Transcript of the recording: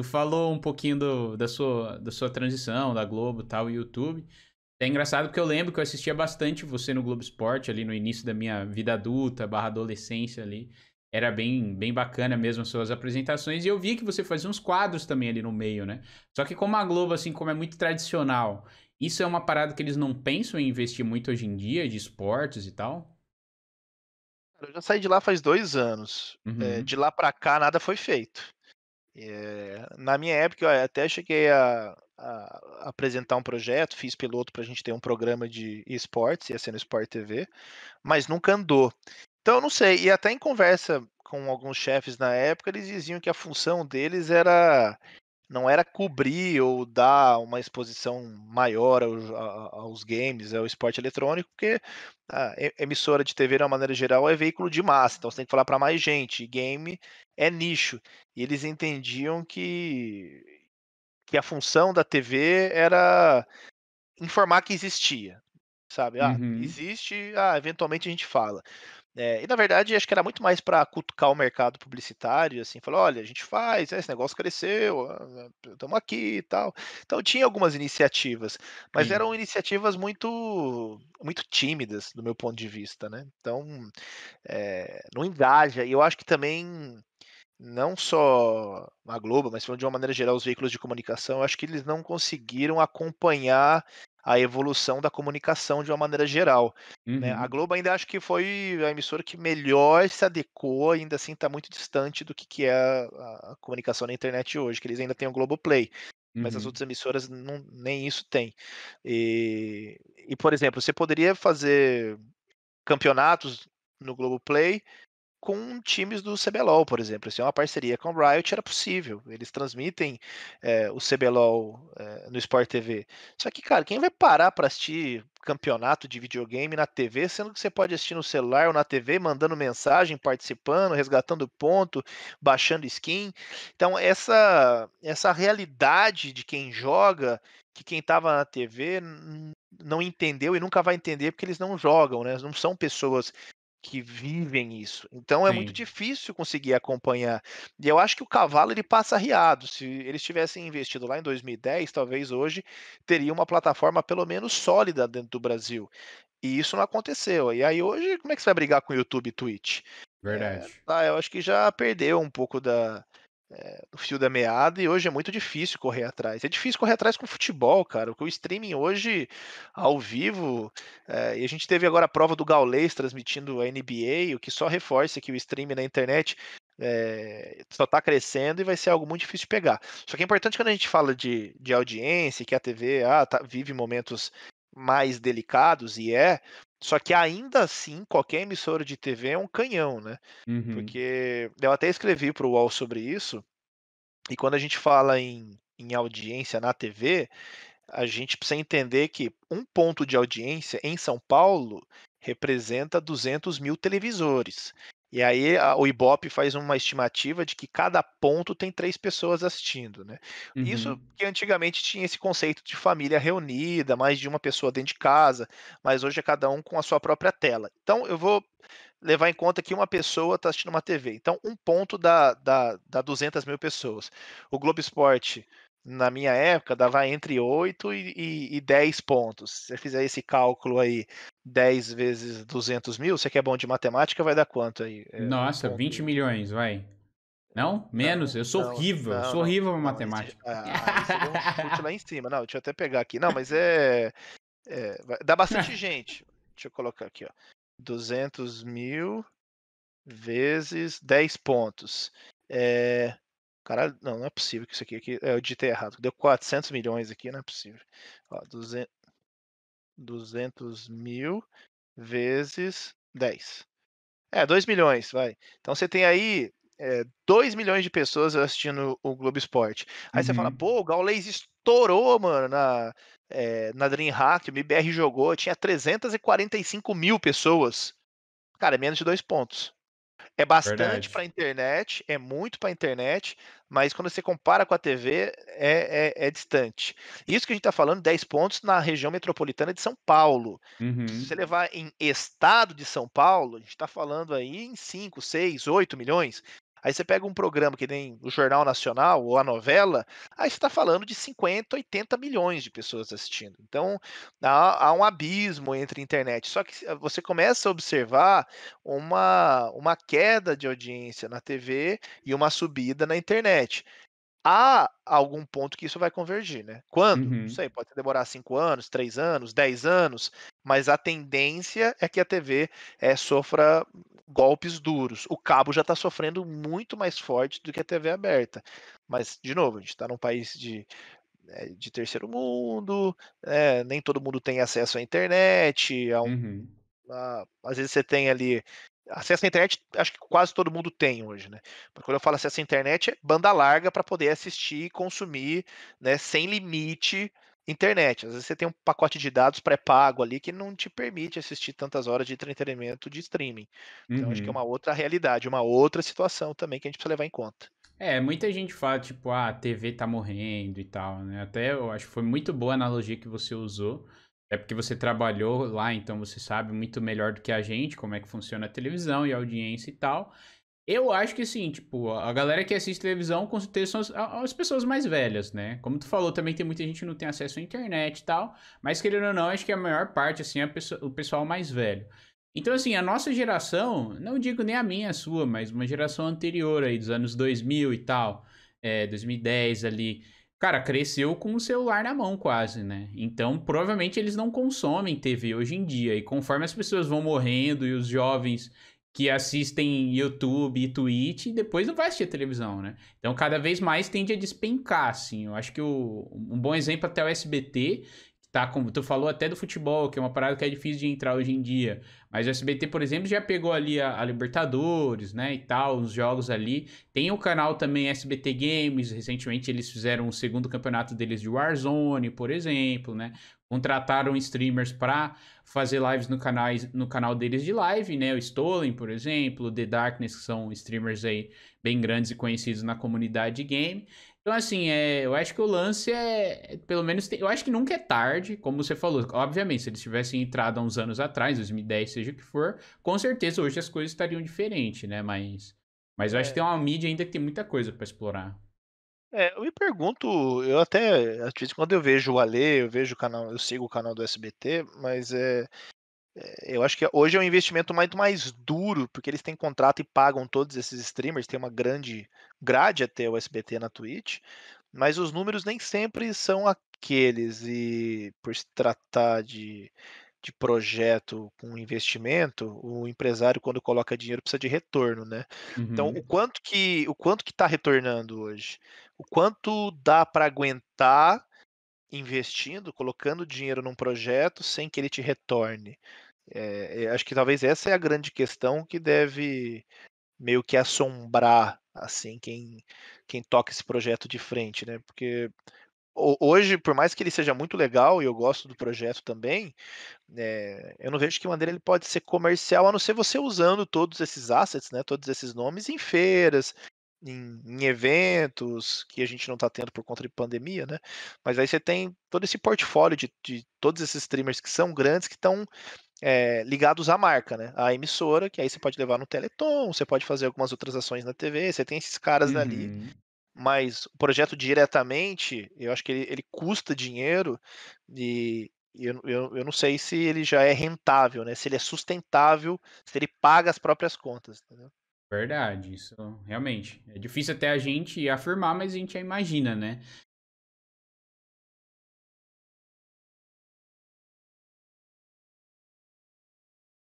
Tu falou um pouquinho do, da, sua, da sua transição, da Globo tal, e YouTube. É engraçado porque eu lembro que eu assistia bastante você no Globo Esporte, ali no início da minha vida adulta, barra adolescência ali. Era bem, bem bacana mesmo as suas apresentações. E eu vi que você fazia uns quadros também ali no meio, né? Só que como a Globo, assim, como é muito tradicional, isso é uma parada que eles não pensam em investir muito hoje em dia, de esportes e tal? Eu já saí de lá faz dois anos. É, uhum. É, de lá pra cá, nada foi feito. É, na minha época, eu até cheguei a, a apresentar um projeto, fiz piloto para a gente ter um programa de esportes, ia ser no Sport TV, mas nunca andou. Então, não sei, e até em conversa com alguns chefes na época, eles diziam que a função deles era não era cobrir ou dar uma exposição maior aos, aos games, ao é esporte eletrônico, porque a emissora de TV, de uma maneira geral, é veículo de massa, então você tem que falar para mais gente. Game é nicho. E eles entendiam que, que a função da TV era informar que existia sabe? Ah, uhum. existe, ah, eventualmente a gente fala. É, e na verdade, acho que era muito mais para cutucar o mercado publicitário, assim, falar, olha, a gente faz, esse negócio cresceu, estamos ah, ah, aqui e tal. Então tinha algumas iniciativas, mas Sim. eram iniciativas muito muito tímidas, do meu ponto de vista, né? Então é, não engaja, e eu acho que também não só a Globo, mas de uma maneira geral os veículos de comunicação, acho que eles não conseguiram acompanhar a evolução da comunicação de uma maneira geral. Uhum. Né? A uhum. Globo ainda acho que foi a emissora que melhor se adequou, ainda assim está muito distante do que, que é a, a, comunicação na internet hoje, que eles ainda têm o Globoplay. Uhum. Mas as uhum. outras emissoras não, nem isso tem. E, e, por exemplo, você poderia fazer campeonatos no Globoplay com times do CBLOL, por exemplo. Assim, uma parceria com o Riot era possível. Eles transmitem é, o CBLOL é, eh, no Sport TV. Só que, cara, quem vai parar para assistir campeonato de videogame na TV, sendo que você pode assistir no celular ou na TV, mandando mensagem, participando, resgatando ponto, baixando skin. Então, essa, essa realidade de quem joga, que quem estava na TV não entendeu e nunca vai entender porque eles não jogam, né? Não são pessoas que vivem isso. Então é Sim. muito difícil conseguir acompanhar. E eu acho que o cavalo ele passa riado. Se eles tivessem investido lá em 2010, talvez hoje teria uma plataforma pelo menos sólida dentro do Brasil. E isso não aconteceu. E aí hoje, como é que você vai brigar com o YouTube e Twitch? É, Verdade. É, tá, eu acho que já perdeu um pouco da, é, fio da meada e hoje é muito difícil correr atrás. É difícil correr atrás com futebol, cara. O streaming hoje, ao vivo, é, e a gente teve agora a prova do Gaulês transmitindo a NBA, o que só reforça que o streaming na internet é, só está crescendo e vai ser algo muito difícil de pegar. Só que é importante quando a gente fala de, de audiência, que a TV ah, tá, vive momentos mais delicados, e é, só que ainda assim, qualquer emissora de TV é um canhão, né? Uhum. Porque eu até escrevi para o UOL sobre isso, e quando a gente fala em, em audiência na TV, a gente precisa entender que um ponto de audiência em São Paulo representa 200 mil televisores. E aí a, o Ibope faz uma estimativa de que cada ponto tem três pessoas assistindo, né? Uhum. Isso que antigamente tinha esse conceito de família reunida, mais de uma pessoa dentro de casa, mas hoje é cada um com a sua própria tela. Então eu vou levar em conta que uma pessoa está assistindo uma TV. Então um ponto dá, dá, dá 200 mil pessoas. O Globo Esporte na minha época, dava entre 8 e, e, e 10 pontos. Se você fizer esse cálculo aí, 10 vezes 200 mil, você que é bom de matemática, vai dar quanto aí? É, Nossa, um 20 milhões, vai. Não? Menos? Não, eu sou não, horrível. Não, sou horrível em matemática. Esse, ah, você deu um chute lá em cima. Não, deixa eu até pegar aqui. Não, mas é... é dá bastante gente. Deixa eu colocar aqui, ó. 200 mil vezes 10 pontos. É, Caralho, não, não é possível que isso aqui, aqui é, eu digitei errado. Deu 400 milhões aqui, não é possível. Ó, 200, 200 mil vezes 10. É, 2 milhões, vai. Então você tem aí é, 2 milhões de pessoas assistindo o Globo Esporte. Aí uhum. você fala, uhum. pô, o Gaules estourou, mano, na, é, na DreamHack, o MBR jogou, tinha 345 mil pessoas. Cara, é menos de dois pontos. É bastante para a internet, é muito para a internet, mas quando você compara com a TV, é, é, é distante. Isso que a gente está falando, 10 pontos na região metropolitana de São Paulo. Uhum. Se você levar em estado de São Paulo, a gente está falando aí em 5, 6, 8 milhões. Aí você pega um programa que nem o Jornal Nacional ou a novela, aí você está falando de 50, 80 milhões de pessoas assistindo. Então há, há, um abismo entre internet. Só que eh, você começa a observar uma, uma queda de audiência na TV e uma subida na internet há algum ponto que isso vai convergir, né? Quando? Uhum. Não sei, pode demorar cinco anos, três anos, dez anos, mas a tendência é que a TV é, eh, sofra golpes duros. O cabo já está sofrendo muito mais forte do que a TV aberta. Mas, de novo, a gente está num país de eh, de terceiro mundo, é, nem todo mundo tem acesso à internet, a um, uhum. às vezes você tem ali acesso à internet, acho que quase todo mundo tem hoje, né? Mas quando eu falo acesso à internet, é banda larga para poder assistir e consumir, né, sem limite internet. Às vezes você tem um pacote de dados pré-pago ali que não te permite assistir tantas horas de entretenimento de streaming. Então uhum. acho que é uhum. uma outra realidade, uma outra situação também que a gente precisa levar em conta. É, muita gente fala, tipo, ah, a TV tá morrendo e tal, né? Até eu acho que foi muito boa a analogia que você usou, é porque você trabalhou lá, então você sabe muito melhor do que a gente como é que funciona a televisão e a audiência e tal. Eu acho que sim, tipo, a galera que assiste televisão com certeza são as, as, pessoas mais velhas, né? Como tu falou, também tem muita gente que não tem acesso à internet e tal, mas querendo ou não, acho que a maior parte, assim, é o pessoal mais velho. Então, assim, a nossa geração, não digo nem a minha, a sua, mas uma geração anterior aí, dos anos 2000 e tal, é, 2010 ali, Cara, cresceu com o celular na mão quase, né? Então, provavelmente eles não consomem TV hoje em dia. E conforme as pessoas vão morrendo e os jovens que assistem YouTube e Twitch, depois não vai assistir televisão, né? Então, cada vez mais tende a despencar, assim. Eu acho que o, um bom exemplo até o SBT, tá como tu falou até do futebol, que é uma parada que é difícil de entrar hoje em dia, mas o SBT, por exemplo, já pegou ali a, a Libertadores, né, e tal, uns jogos ali. Tem o canal também SBT Games, recentemente eles fizeram o segundo campeonato deles de Warzone, por exemplo, né? Contrataram streamers para fazer lives no, canal no canal deles de live, né? O Stolen, por exemplo, The Darkness, que são streamers aí bem grandes e conhecidos na comunidade de game. Então, assim, é, eu acho que o lance é, é. Pelo menos. Tem, eu acho que nunca é tarde, como você falou. Obviamente, se eles tivessem entrado há uns anos atrás, 2010, seja o que for, com certeza hoje as coisas estariam diferentes, né? Mas. Mas eu acho que é. tem uma mídia ainda que tem muita coisa para explorar. É, eu me pergunto, eu até, às vezes quando eu vejo o Alê, eu vejo o canal, eu sigo o canal do SBT, mas é, é, eu acho que hoje é um investimento muito mais duro, porque eles têm contrato e pagam todos esses streamers, tem uma grande grade até o SBT na Twitch, mas os números nem sempre são aqueles, e por se tratar de, de projeto com investimento, o empresário quando coloca dinheiro precisa de retorno, né? Então, uhum. Então, o quanto que o quanto que está retornando hoje? o quanto dá para aguentar investindo, colocando dinheiro num projeto sem que ele te retorne. É, é, acho que talvez essa é a grande questão que deve meio que assombrar assim quem quem toca esse projeto de frente, né? Porque hoje, por mais que ele seja muito legal e eu gosto do projeto também, é, eu não vejo que maneira ele pode ser comercial, a não ser você usando todos esses assets, né, todos esses nomes em feiras, em, em eventos que a gente não está tendo por conta de pandemia, né? Mas aí você tem todo esse portfólio de, de todos esses streamers que são grandes que estão é, eh, ligados à marca, né? À emissora, que aí você pode levar no Teleton, você pode fazer algumas outras ações na TV, você tem esses caras uhum. ali. Mas o projeto diretamente, eu acho que ele, ele custa dinheiro e eu, eu, eu não sei se ele já é rentável, né? Se ele é sustentável, se ele paga as próprias contas. Entendeu? Verdade, isso realmente. É difícil até a gente afirmar, mas a gente já imagina, né?